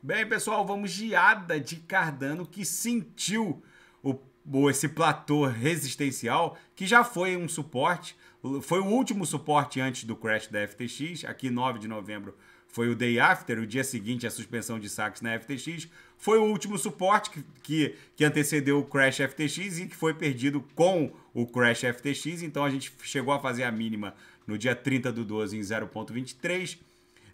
Bem, pessoal, vamos de ADA de Cardano que sentiu o, esse platô resistencial, que já foi um suporte, foi o último suporte antes do crash da FTX, aqui 9 de novembro foi o day after, o dia seguinte a suspensão de saques na FTX, foi o último suporte que, que, que antecedeu o crash FTX e que foi perdido com o crash FTX, então a gente chegou a fazer a mínima no dia 30 do 12 em 0.23,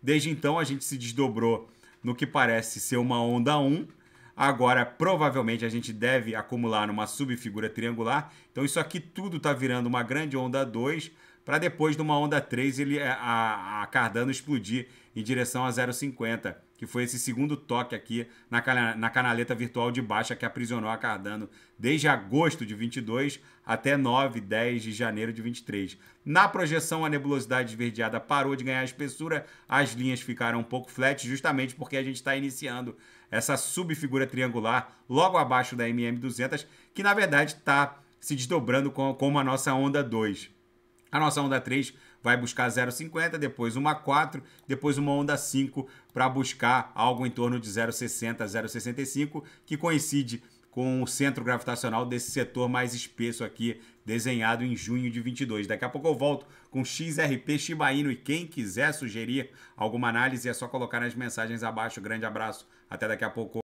desde então a gente se desdobrou no que parece ser uma onda 1. Agora, provavelmente, a gente deve acumular numa subfigura triangular. Então, isso aqui tudo está virando uma grande onda 2 para depois de uma onda 3 ele, é, a, a Cardano explodir em direção a 0,50, que foi esse segundo toque aqui na, na canaleta virtual de baixa que aprisionou a Cardano desde agosto de 22 até 9, 10 de janeiro de 23. Na projeção, a nebulosidade esverdeada parou de ganhar espessura, as linhas ficaram um pouco flat, justamente porque a gente está iniciando essa subfigura triangular logo abaixo da MM200, que na verdade está se desdobrando como a nossa onda 2. A nossa onda 3 vai buscar 0,50, depois uma 4, depois uma onda 5 para buscar algo em torno de 0,60, 0,65, que coincide com o centro gravitacional desse setor mais espesso aqui, desenhado em junho de 22. Daqui a pouco eu volto com XRP Shiba Inu e quem quiser sugerir alguma análise é só colocar nas mensagens abaixo. Grande abraço, até daqui a pouco.